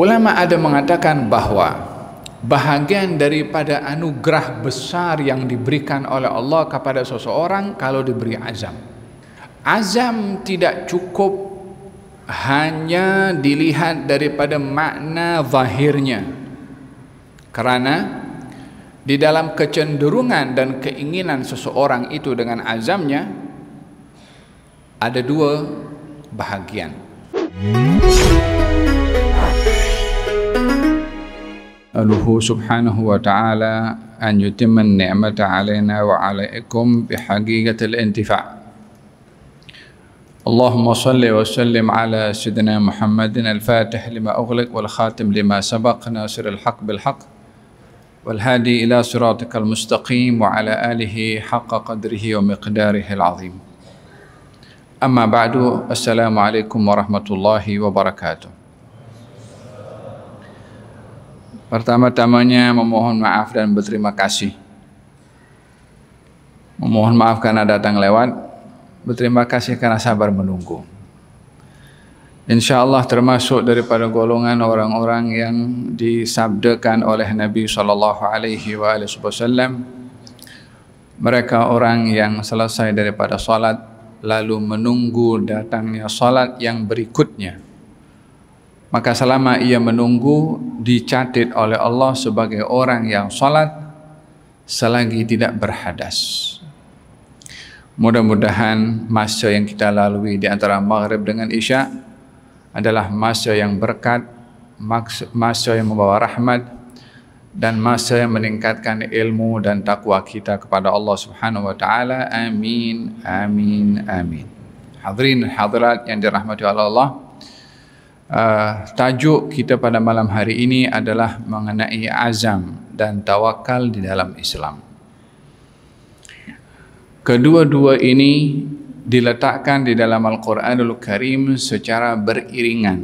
Ulama ada mengatakan bahawa bahagian daripada anugerah besar yang diberikan oleh Allah kepada seseorang kalau diberi azam. Azam tidak cukup hanya dilihat daripada makna zahirnya. kerana di dalam kecenderungan dan keinginan seseorang itu dengan azamnya ada dua bahagian. Hmm. نسأله سبحانه وتعالى أن يتم النعمة علينا وعليكم بحقيقة الانتفاع اللهم صل وسلم على سيدنا محمد الفاتح لما أغلق والخاتم لما سبق ناصر الحق بالحق والهادي إلى صراطك المستقيم وعلى آله حق قدره ومقداره العظيم أما بعد السلام عليكم ورحمة الله وبركاته Pertama-tamanya memohon maaf dan berterima kasih. Memohon maaf karena datang lewat, berterima kasih karena sabar menunggu. InsyaAllah termasuk daripada golongan orang-orang yang disabdakan oleh Nabi SAW. Mereka orang yang selesai daripada salat, lalu menunggu datangnya salat yang berikutnya maka selama ia menunggu dicatat oleh Allah sebagai orang yang sholat selagi tidak berhadas mudah-mudahan masa yang kita lalui di antara maghrib dengan isya adalah masa yang berkat masa yang membawa rahmat dan masa yang meningkatkan ilmu dan takwa kita kepada Allah Subhanahu wa taala amin amin amin hadirin hadirat yang dirahmati oleh Allah uh, tajuk kita pada malam hari ini adalah mengenai azam dan tawakal di dalam Islam. Kedua-dua ini diletakkan di dalam Al-Quranul Karim secara beriringan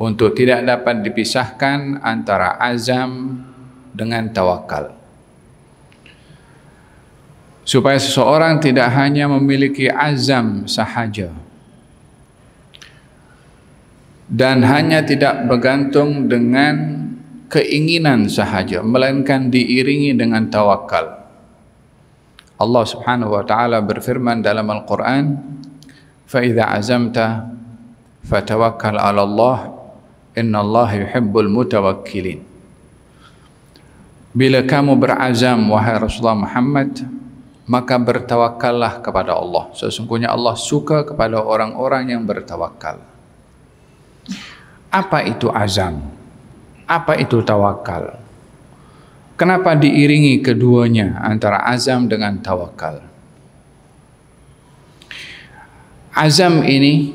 untuk tidak dapat dipisahkan antara azam dengan tawakal. Supaya seseorang tidak hanya memiliki azam sahaja, dan hanya tidak bergantung dengan keinginan sahaja melainkan diiringi dengan tawakal Allah Subhanahu wa taala berfirman dalam Al-Qur'an fa iza azamta fatawakkal ala Allah innallaha yuhibbul mutawakkilin Bila kamu berazam wahai Rasulullah Muhammad maka bertawakallah kepada Allah sesungguhnya Allah suka kepada orang-orang yang bertawakal apa itu azam apa itu tawakal kenapa diiringi keduanya antara azam dengan tawakal azam ini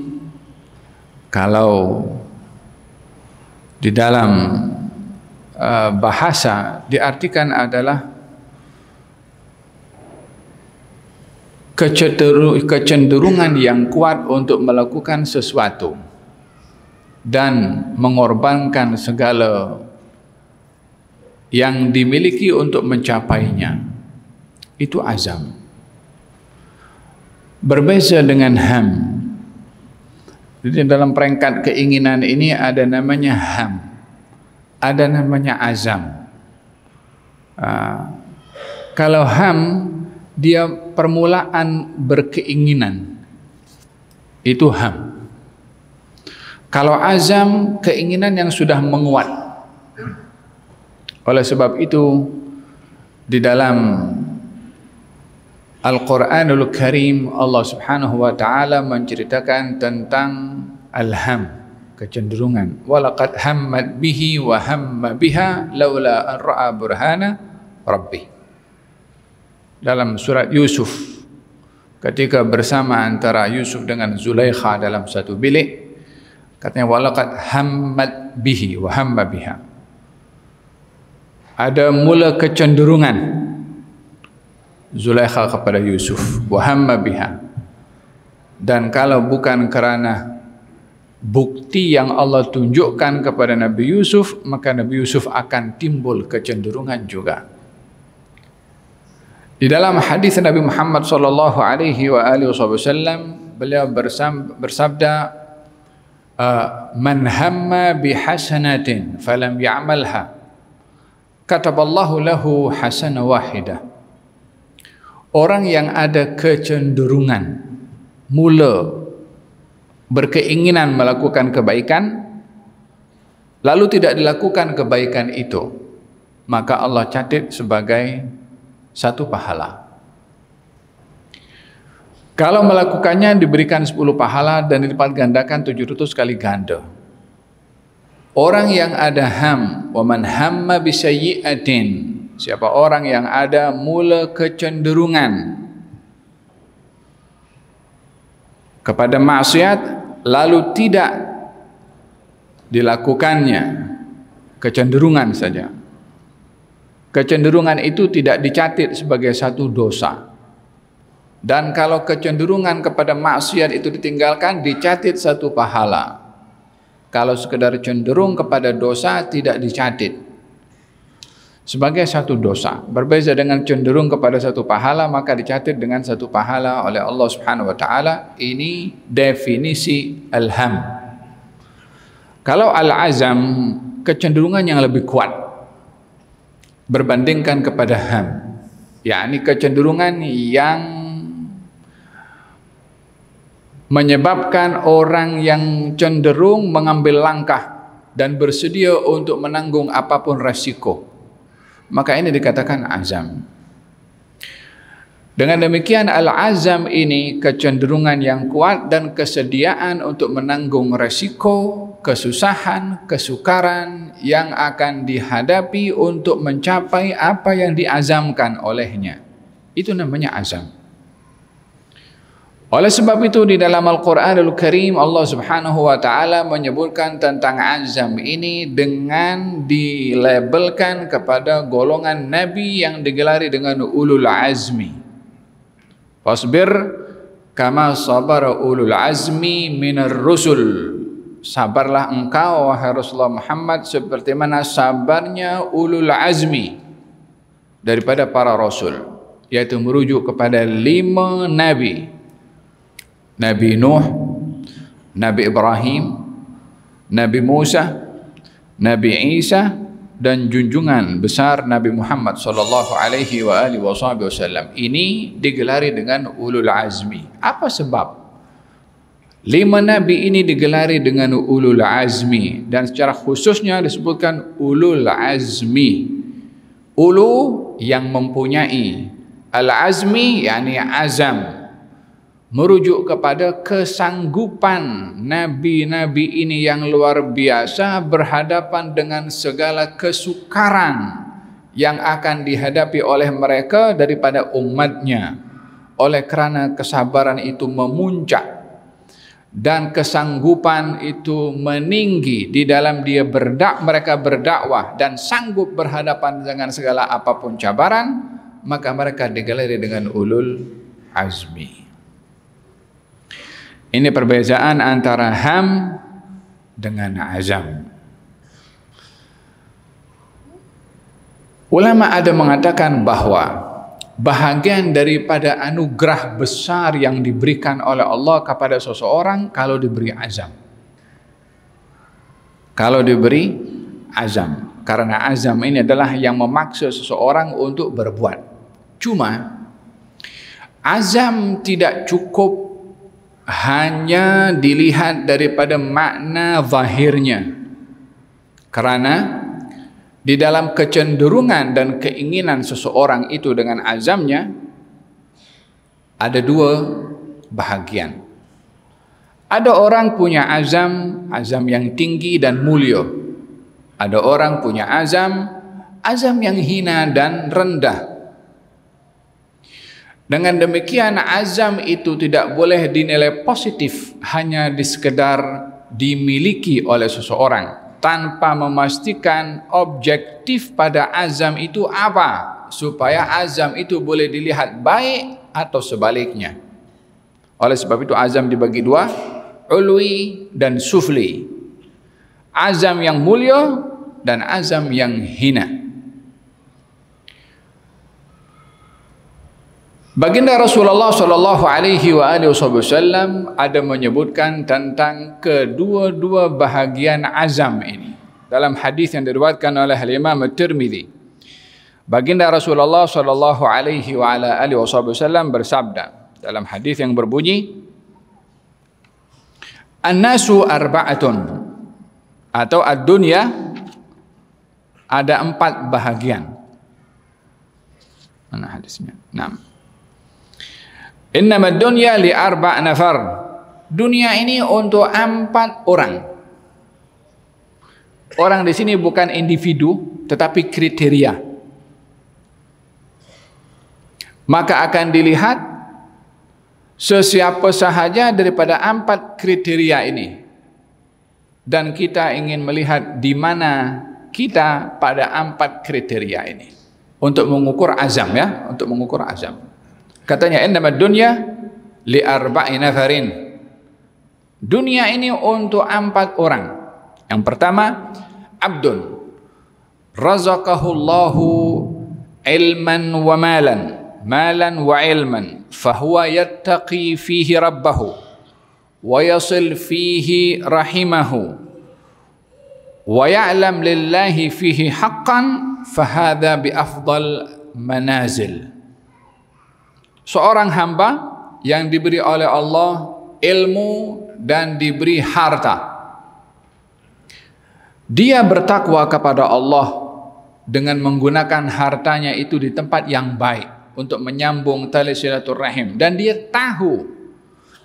kalau di dalam eh, bahasa diartikan adalah kecenderungan yang kuat untuk melakukan sesuatu dan mengorbankan segala yang dimiliki untuk mencapainya itu azam berbeza dengan ham jadi dalam peringkat keinginan ini ada namanya ham ada namanya azam uh, kalau ham dia permulaan berkeinginan itu ham kalau azam keinginan yang sudah menguat. Oleh sebab itu di dalam Al-Qur'anul Karim Allah Subhanahu wa taala menceritakan tentang alham kecenderungan walaqad hamad bihi wa hamma biha laula an ra'a burhana rabbi dalam surat Yusuf ketika bersama antara Yusuf dengan Zulaikha dalam satu bilik Katanya walaqad hammat bihi wa hamma biha. Ada mula kecenderungan Zulaikha kepada Yusuf wa hamma biha. Dan kalau bukan kerana bukti yang Allah tunjukkan kepada Nabi Yusuf, maka Nabi Yusuf akan timbul kecenderungan juga. Di dalam hadis Nabi Muhammad sallallahu alaihi wasallam beliau bersabda Uh, man hamma bi hasanatin falam ya'malha kataballahu lahu hasana wahidah orang yang ada kecenderungan mula berkeinginan melakukan kebaikan lalu tidak dilakukan kebaikan itu maka Allah catat sebagai satu pahala kalau melakukannya diberikan 10 pahala dan dilipat gandakan 700 kali ganda. Orang yang ada ham, waman hamma bisayi'atin. Siapa orang yang ada mula kecenderungan kepada maksiat lalu tidak dilakukannya kecenderungan saja kecenderungan itu tidak dicatat sebagai satu dosa Dan kalau kecenderungan kepada maksiat itu ditinggalkan, dicatat satu pahala. Kalau sekedar cenderung kepada dosa, tidak dicatat. Sebagai satu dosa. Berbeza dengan cenderung kepada satu pahala, maka dicatat dengan satu pahala oleh Allah Subhanahu wa taala. Ini definisi alham. Kalau al-azam, kecenderungan yang lebih kuat berbandingkan kepada ham. yakni kecenderungan yang menyebabkan orang yang cenderung mengambil langkah dan bersedia untuk menanggung apapun resiko. Maka ini dikatakan azam. Dengan demikian al-azam ini kecenderungan yang kuat dan kesediaan untuk menanggung resiko, kesusahan, kesukaran yang akan dihadapi untuk mencapai apa yang diazamkan olehnya. Itu namanya azam. Oleh sebab itu di dalam Al-Quran Al-Karim Allah subhanahu wa ta'ala menyebutkan tentang azam ini dengan dilabelkan kepada golongan Nabi yang digelari dengan ulul azmi. Fasbir kama sabar ulul azmi min Rasul. Sabarlah engkau wahai Rasulullah Muhammad seperti mana sabarnya ulul azmi daripada para rasul. Yaitu merujuk kepada lima Nabi. Nabi Nuh, Nabi Ibrahim, Nabi Musa, Nabi Isa dan junjungan besar Nabi Muhammad sallallahu alaihi wa alihi wasallam. Ini digelari dengan ulul azmi. Apa sebab lima nabi ini digelari dengan ulul azmi dan secara khususnya disebutkan ulul azmi. Ulu yang mempunyai al azmi yakni azam merujuk kepada kesanggupan nabi-nabi ini yang luar biasa berhadapan dengan segala kesukaran yang akan dihadapi oleh mereka daripada umatnya oleh kerana kesabaran itu memuncak dan kesanggupan itu meninggi di dalam dia berdak mereka berdakwah dan sanggup berhadapan dengan segala apapun cabaran maka mereka digelari dengan ulul azmi ini perbezaan antara ham dengan azam. Ulama ada mengatakan bahawa bahagian daripada anugerah besar yang diberikan oleh Allah kepada seseorang kalau diberi azam. Kalau diberi azam. Karena azam ini adalah yang memaksa seseorang untuk berbuat. Cuma azam tidak cukup hanya dilihat daripada makna zahirnya kerana di dalam kecenderungan dan keinginan seseorang itu dengan azamnya ada dua bahagian ada orang punya azam azam yang tinggi dan mulia ada orang punya azam azam yang hina dan rendah dengan demikian azam itu tidak boleh dinilai positif hanya di sekedar dimiliki oleh seseorang tanpa memastikan objektif pada azam itu apa supaya azam itu boleh dilihat baik atau sebaliknya. Oleh sebab itu azam dibagi dua, ulwi dan sufli. Azam yang mulia dan azam yang hina. Baginda Rasulullah sallallahu alaihi wasallam ada menyebutkan tentang kedua-dua bahagian azam ini dalam hadis yang diriwayatkan oleh Imam Termedi. Baginda Rasulullah sallallahu alaihi wasallam bersabda dalam hadis yang berbunyi An-nasu arba'atun atau ad ada empat bahagian. Mana hadisnya? Naam. Innama dunya li arba nafar. Dunia ini untuk empat orang. Orang di sini bukan individu, tetapi kriteria. Maka akan dilihat sesiapa sahaja daripada empat kriteria ini. Dan kita ingin melihat di mana kita pada empat kriteria ini. Untuk mengukur azam ya, untuk mengukur azam. Katanya innama dunya li arba'i nafarin. Dunia ini untuk empat orang. Yang pertama, abdun. Razaqahullahu ilman wa malan. Malan wa ilman. Fahuwa yattaqi fihi rabbahu. Wa yasil ويصل فيه رحمه ويعلم لله فيه حقا فهذا بافضل Manazil. seorang hamba yang diberi oleh Allah ilmu dan diberi harta. Dia bertakwa kepada Allah dengan menggunakan hartanya itu di tempat yang baik untuk menyambung tali silaturahim dan dia tahu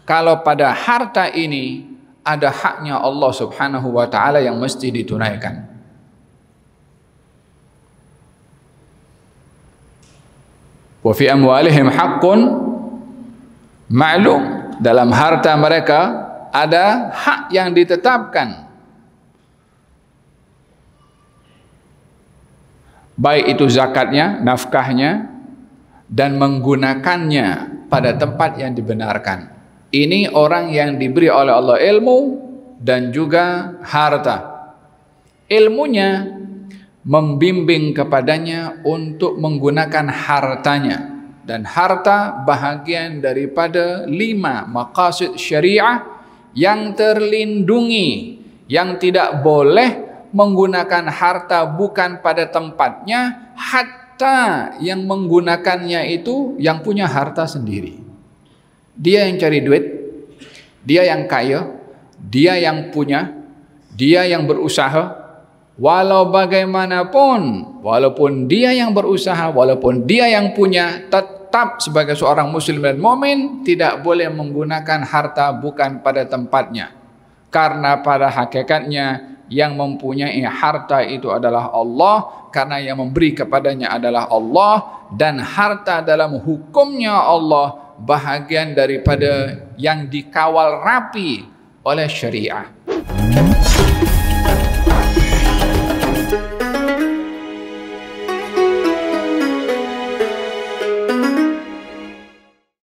kalau pada harta ini ada haknya Allah Subhanahu wa taala yang mesti ditunaikan. wa fi amwalihim haqqun ma'lum dalam harta mereka ada hak yang ditetapkan baik itu zakatnya nafkahnya dan menggunakannya pada tempat yang dibenarkan ini orang yang diberi oleh Allah ilmu dan juga harta ilmunya membimbing kepadanya untuk menggunakan hartanya dan harta bahagian daripada lima maqasid syariah yang terlindungi yang tidak boleh menggunakan harta bukan pada tempatnya hatta yang menggunakannya itu yang punya harta sendiri dia yang cari duit dia yang kaya dia yang punya dia yang berusaha Walau bagaimanapun, walaupun dia yang berusaha, walaupun dia yang punya, tetap sebagai seorang muslim dan mu'min, tidak boleh menggunakan harta bukan pada tempatnya. Karena pada hakikatnya, yang mempunyai harta itu adalah Allah, karena yang memberi kepadanya adalah Allah, dan harta dalam hukumnya Allah, bahagian daripada yang dikawal rapi oleh syariah. Hmm.